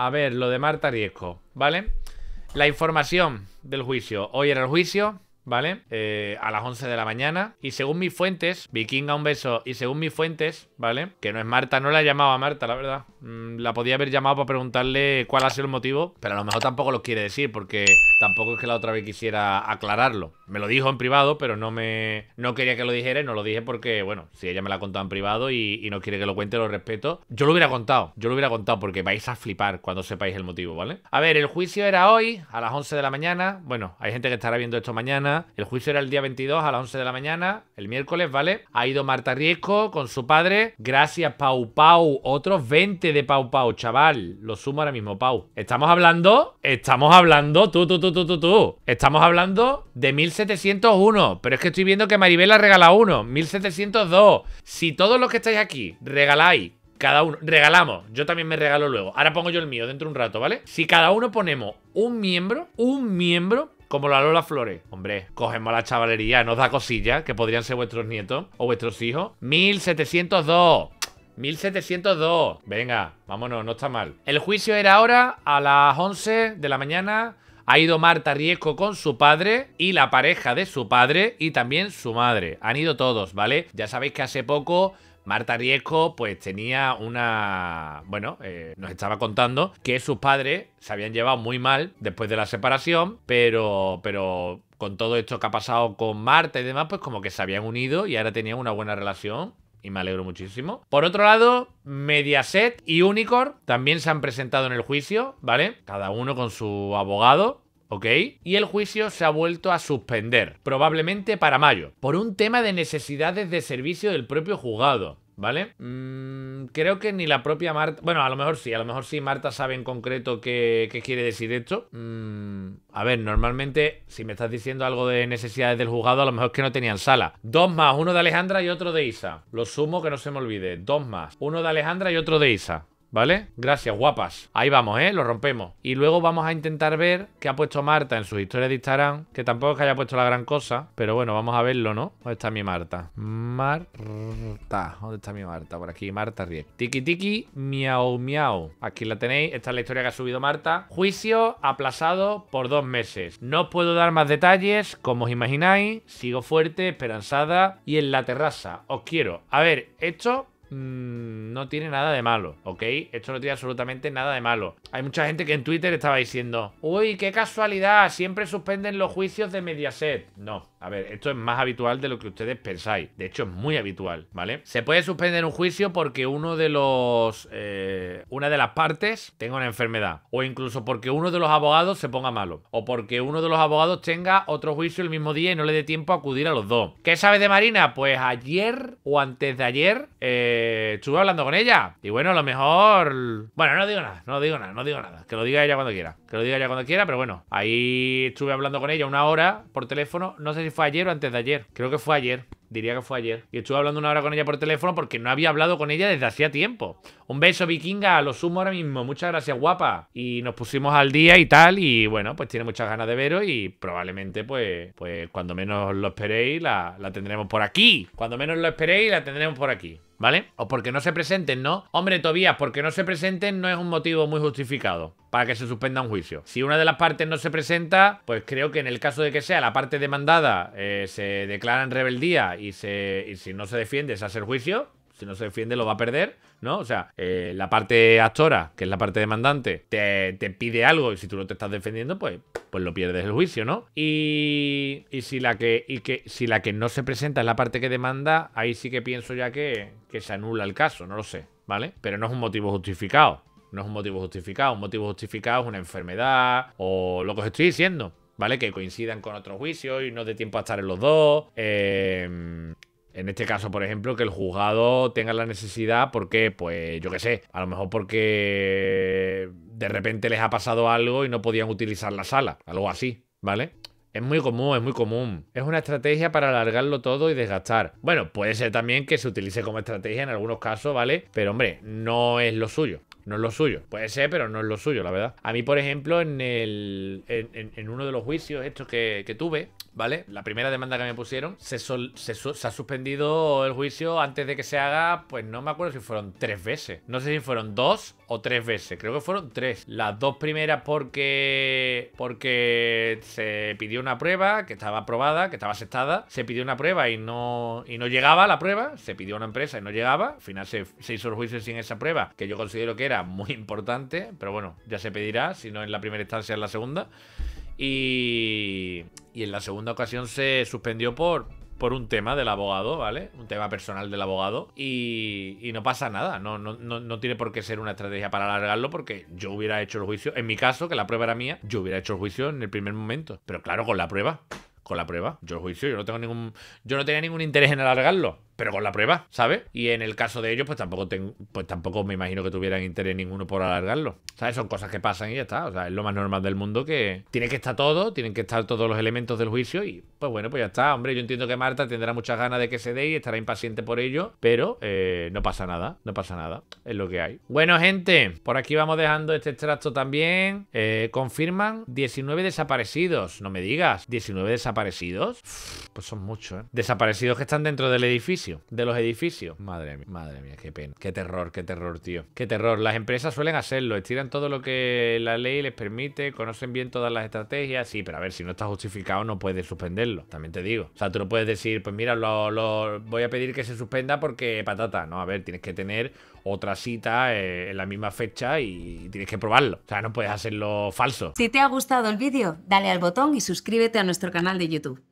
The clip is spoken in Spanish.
A ver, lo de Marta Riesco, ¿vale? La información del juicio. Hoy era el juicio. ¿vale? Eh, a las 11 de la mañana. Y según mis fuentes, Vikinga un beso. Y según mis fuentes, ¿vale? Que no es Marta, no la llamaba Marta, la verdad. Mm, la podía haber llamado para preguntarle cuál ha sido el motivo, pero a lo mejor tampoco lo quiere decir, porque tampoco es que la otra vez quisiera aclararlo. Me lo dijo en privado, pero no me. No quería que lo dijera y no lo dije porque, bueno, si ella me la ha contado en privado y, y no quiere que lo cuente, lo respeto. Yo lo hubiera contado, yo lo hubiera contado porque vais a flipar cuando sepáis el motivo, ¿vale? A ver, el juicio era hoy, a las 11 de la mañana. Bueno, hay gente que estará viendo esto mañana. El juicio era el día 22 a las 11 de la mañana, el miércoles, ¿vale? Ha ido Marta Riesco con su padre. Gracias, Pau Pau. Otros 20 de Pau Pau, chaval. Lo sumo ahora mismo, Pau. Estamos hablando, estamos hablando, tú, tú, tú, tú, tú, tú. Estamos hablando de 1701. Pero es que estoy viendo que Maribel ha regalado uno. 1702. Si todos los que estáis aquí regaláis cada uno, regalamos, yo también me regalo luego. Ahora pongo yo el mío dentro de un rato, ¿vale? Si cada uno ponemos un miembro, un miembro, como la Lola Flores. Hombre, cogemos a la chavalería, nos da cosillas que podrían ser vuestros nietos o vuestros hijos. 1702. 1702. Venga, vámonos, no está mal. El juicio era ahora a las 11 de la mañana. Ha ido Marta Riesco con su padre y la pareja de su padre y también su madre. Han ido todos, ¿vale? Ya sabéis que hace poco Marta Riesco, pues tenía una. Bueno, eh, nos estaba contando que sus padres se habían llevado muy mal después de la separación, pero. pero con todo esto que ha pasado con Marta y demás, pues como que se habían unido y ahora tenían una buena relación y me alegro muchísimo. Por otro lado, Mediaset y Unicorn también se han presentado en el juicio, ¿vale? Cada uno con su abogado. ¿ok? Y el juicio se ha vuelto a suspender, probablemente para mayo, por un tema de necesidades de servicio del propio juzgado. ¿Vale? Mm, creo que ni la propia Marta... Bueno, a lo mejor sí, a lo mejor sí Marta sabe en concreto qué, quiere decir esto. Mm, a ver, normalmente si me estás diciendo algo de necesidades del juzgado, a lo mejor es que no tenían sala. Dos más, uno de Alejandra y otro de Isa. Lo sumo que no se me olvide. Dos más, uno de Alejandra y otro de Isa. ¿vale? Gracias, guapas. Ahí vamos, ¿eh? Lo rompemos. Y luego vamos a intentar ver qué ha puesto Marta en sus historias de Instagram, que tampoco es que haya puesto la gran cosa, pero bueno, vamos a verlo, ¿no? ¿Dónde está mi Marta? Marta. ¿Dónde está mi Marta? Por aquí, Marta Riek. Tiki tiki, miau miau. Aquí la tenéis. Esta es la historia que ha subido Marta. Juicio aplazado por dos meses. No os puedo dar más detalles, como os imagináis. Sigo fuerte, esperanzada y en la terraza. Os quiero. A ver, esto Mm, no tiene nada de malo, ¿ok? Esto no tiene absolutamente nada de malo. Hay mucha gente que en Twitter estaba diciendo, uy, qué casualidad, siempre suspenden los juicios de Mediaset. No, a ver, esto es más habitual de lo que ustedes pensáis. De hecho, es muy habitual, ¿vale? Se puede suspender un juicio porque uno de los... Eh, una de las partes tenga una enfermedad. O incluso porque uno de los abogados se ponga malo. O porque uno de los abogados tenga otro juicio el mismo día y no le dé tiempo a acudir a los dos. ¿Qué sabes de Marina? Pues ayer o antes de ayer... Eh, estuve hablando con ella. Y bueno, a lo mejor... Bueno, no digo nada, no digo nada, no digo nada. Que lo diga ella cuando quiera. Que lo diga ella cuando quiera, pero bueno. Ahí estuve hablando con ella una hora por teléfono. No sé si fue ayer o antes de ayer. Creo que fue ayer. Diría que fue ayer. Y estuve hablando una hora con ella por teléfono porque no había hablado con ella desde hacía tiempo. Un beso, vikinga, a lo sumo ahora mismo. Muchas gracias, guapa. Y nos pusimos al día y tal. Y bueno, pues tiene muchas ganas de veros. Y probablemente, pues, pues cuando menos lo esperéis, la tendremos por aquí. Cuando menos lo esperéis, la tendremos por aquí. ¿vale? O porque no se presenten, ¿no? Hombre, Tobías, porque no se presenten no es un motivo muy justificado para que se suspenda un juicio. Si una de las partes no se presenta, pues creo que en el caso de que sea la parte demandada eh, se declara en rebeldía y, se, y si no se defiende se hace el juicio, si no se defiende lo va a perder, ¿no? O sea, eh, la parte actora, que es la parte demandante, te, pide algo y si tú no te estás defendiendo, pues, pues lo pierdes el juicio, ¿no? Y, y, si la que, y que si la que no se presenta es la parte que demanda, ahí sí que pienso ya que, que se anula el caso, no lo sé, ¿vale? Pero no es un motivo justificado. No es un motivo justificado. Un motivo justificado es una enfermedad o lo que os estoy diciendo. ¿vale? Que coincidan con otros juicio y no de tiempo a estar en los dos. Eh, en este caso, por ejemplo, que el juzgado tenga la necesidad, porque, pues, yo qué sé, a lo mejor porque de repente les ha pasado algo y no podían utilizar la sala, algo así, ¿vale? Es muy común, es muy común. Es una estrategia para alargarlo todo y desgastar. Bueno, puede ser también que se utilice como estrategia en algunos casos, ¿vale? Pero hombre, no es lo suyo no es lo suyo. Puede ser, pero no es lo suyo, la verdad. A mí, por ejemplo, en, el, en, uno de los juicios estos que, tuve, ¿vale? La primera demanda que me pusieron, se, ha suspendido el juicio antes de que se haga, pues no me acuerdo si fueron tres veces. No sé si fueron dos o tres veces. Creo que fueron tres. Las dos primeras porque, porque se pidió una prueba que estaba aprobada, que estaba aceptada. Se pidió una prueba y no, y no llegaba la prueba. Se pidió una empresa y no llegaba. Al final se hizo el juicio sin esa prueba, que yo considero que era muy importante, pero bueno, ya se pedirá, si no en la primera instancia, en la segunda. Y, en la segunda ocasión se suspendió por, por un tema del abogado, ¿vale? Un tema personal del abogado. Y, no pasa nada, no, no, no, tiene por qué ser una estrategia para alargarlo porque yo hubiera hecho el juicio, en mi caso, que la prueba era mía, yo hubiera hecho el juicio en el primer momento. Pero claro, con la prueba. Con la prueba, yo el juicio, yo no tengo ningún. Yo no tenía ningún interés en alargarlo pero con la prueba, ¿sabes? Y en el caso de ellos, pues tampoco tengo, pues tampoco me imagino que tuvieran interés ninguno por alargarlo. ¿Sabes? Son cosas que pasan y ya está. O sea, es lo más normal del mundo que tiene que estar todo, tienen que estar todos los elementos del juicio y pues bueno, pues ya está. Hombre, yo entiendo que Marta tendrá muchas ganas de que se dé y estará impaciente por ello, pero eh, no pasa nada, no pasa nada. Es lo que hay. Bueno, gente, por aquí vamos dejando este extracto también. Eh, confirman 19 desaparecidos. No me digas, ¿19 desaparecidos? Pues son muchos, ¿eh? Desaparecidos que están dentro del edificio. De los edificios. Madre mía, madre mía, qué pena. Qué terror, qué terror, tío. Qué terror. Las empresas suelen hacerlo, estiran todo lo que la ley les permite, conocen bien todas las estrategias. Sí, pero a ver, si no está justificado, no puedes suspenderlo. También te digo. O sea, tú no puedes decir, pues mira, lo, voy a pedir que se suspenda porque patata. No, a ver, tienes que tener otra cita eh, en la misma fecha y tienes que probarlo. O sea, no puedes hacerlo falso. Si te ha gustado el vídeo, dale al botón y suscríbete a nuestro canal de YouTube.